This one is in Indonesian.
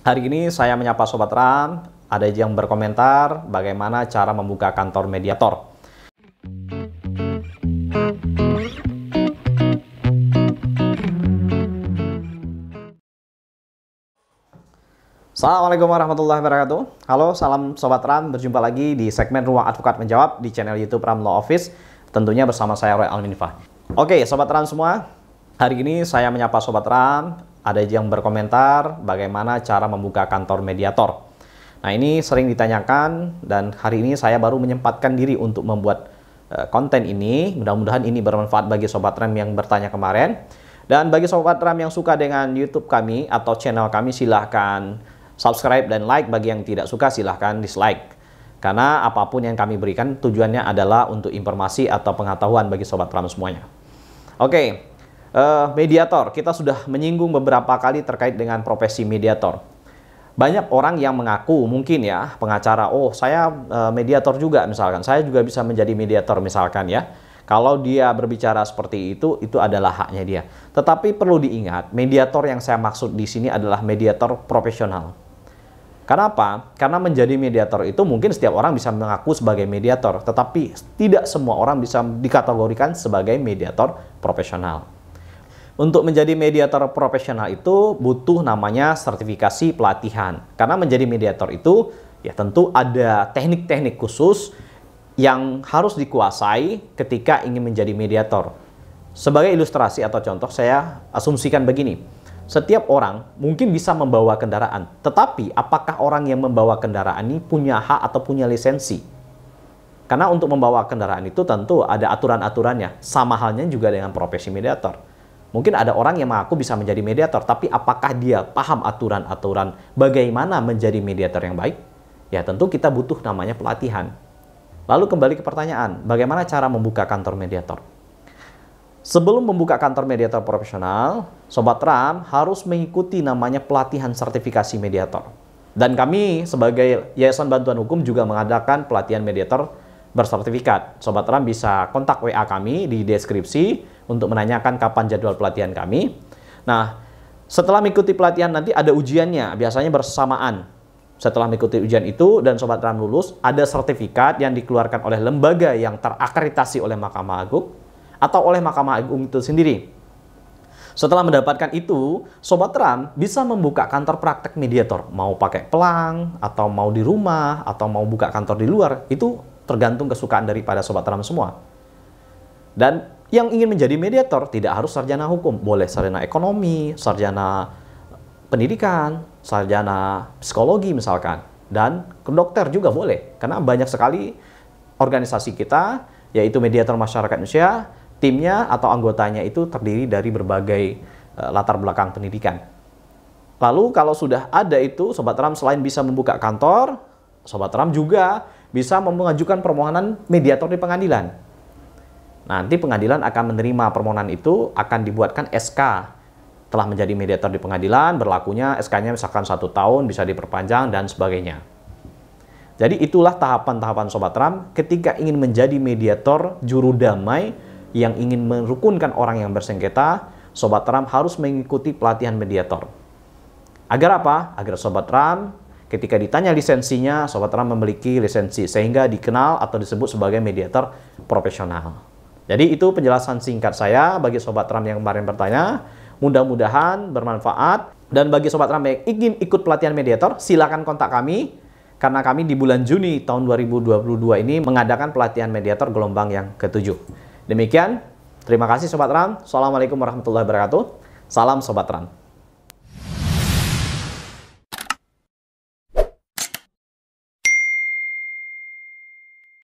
Hari ini saya menyapa Sobat RAM, ada yang berkomentar bagaimana cara membuka kantor mediator. Assalamualaikum warahmatullahi wabarakatuh. Halo, salam Sobat RAM. Berjumpa lagi di segmen Ruang Advokat Menjawab di channel YouTube RAM Law Office. Tentunya bersama saya Roy Alminifah. Oke, Sobat RAM semua. Hari ini saya menyapa Sobat RAM ada yang berkomentar bagaimana cara membuka kantor mediator. Nah, ini sering ditanyakan dan hari ini saya baru menyempatkan diri untuk membuat eh, konten ini. Mudah-mudahan ini bermanfaat bagi sobat RAM yang bertanya kemarin. Dan bagi sobat RAM yang suka dengan YouTube kami atau channel kami silahkan subscribe dan like. Bagi yang tidak suka silahkan dislike. Karena apapun yang kami berikan tujuannya adalah untuk informasi atau pengetahuan bagi sobat RAM semuanya. Oke, uh, mediator. Kita sudah menyinggung beberapa kali terkait dengan profesi mediator. Banyak orang yang mengaku mungkin ya pengacara, oh saya uh, mediator juga misalkan, saya juga bisa menjadi mediator misalkan ya. Kalau dia berbicara seperti itu, itu adalah haknya dia. Tetapi perlu diingat, mediator yang saya maksud di sini adalah mediator profesional. Kenapa? Karena menjadi mediator itu mungkin setiap orang bisa mengaku sebagai mediator, tetapi tidak semua orang bisa dikategorikan sebagai mediator profesional. Untuk menjadi mediator profesional itu butuh namanya sertifikasi pelatihan. Karena menjadi mediator itu ya tentu ada teknik-teknik khusus yang harus dikuasai ketika ingin menjadi mediator. Sebagai ilustrasi atau contoh saya asumsikan begini. Setiap orang mungkin bisa membawa kendaraan, tetapi apakah orang yang membawa kendaraan ini punya hak atau punya lisensi? Karena untuk membawa kendaraan itu tentu ada aturan-aturannya, sama halnya juga dengan profesi mediator. Mungkin ada orang yang mengaku bisa menjadi mediator, tapi apakah dia paham aturan-aturan bagaimana menjadi mediator yang baik? Ya tentu kita butuh namanya pelatihan. Lalu kembali ke pertanyaan, bagaimana cara membuka kantor mediator? Sebelum membuka kantor mediator profesional, Sobat RAM harus mengikuti namanya pelatihan sertifikasi mediator. Dan kami sebagai Yayasan Bantuan Hukum juga mengadakan pelatihan mediator bersertifikat. Sobat RAM bisa kontak WA kami di deskripsi untuk menanyakan kapan jadwal pelatihan kami. Nah, setelah mengikuti pelatihan nanti ada ujiannya, biasanya bersamaan. Setelah mengikuti ujian itu dan Sobat RAM lulus, ada sertifikat yang dikeluarkan oleh lembaga yang terakreditasi oleh Mahkamah Agung atau oleh Mahkamah Agung itu sendiri. Setelah mendapatkan itu, Sobat RAM bisa membuka kantor praktek mediator. Mau pakai pelang, atau mau di rumah, atau mau buka kantor di luar, itu tergantung kesukaan daripada sobat Ram semua. Dan yang ingin menjadi mediator tidak harus sarjana hukum, boleh sarjana ekonomi, sarjana pendidikan, sarjana psikologi misalkan, dan dokter juga boleh. Karena banyak sekali organisasi kita, yaitu mediator masyarakat Indonesia, timnya atau anggotanya itu terdiri dari berbagai eh, latar belakang pendidikan. Lalu kalau sudah ada itu, Sobat Ram selain bisa membuka kantor, Sobat Ram juga bisa mengajukan permohonan mediator di pengadilan. Nanti pengadilan akan menerima permohonan itu, akan dibuatkan SK telah menjadi mediator di pengadilan, berlakunya SK-nya misalkan satu tahun, bisa diperpanjang, dan sebagainya. Jadi itulah tahapan-tahapan Sobat Ram ketika ingin menjadi mediator juru damai yang ingin merukunkan orang yang bersengketa, Sobat Ram harus mengikuti pelatihan mediator. Agar apa? Agar Sobat Ram Ketika ditanya lisensinya, Sobat Ram memiliki lisensi sehingga dikenal atau disebut sebagai mediator profesional. Jadi itu penjelasan singkat saya bagi Sobat Ram yang kemarin bertanya. Mudah-mudahan bermanfaat. Dan bagi Sobat Ram yang ingin ikut pelatihan mediator, silakan kontak kami. Karena kami di bulan Juni tahun 2022 ini mengadakan pelatihan mediator gelombang yang ketujuh. Demikian, terima kasih Sobat Ram. Assalamualaikum warahmatullahi wabarakatuh. Salam Sobat Ram.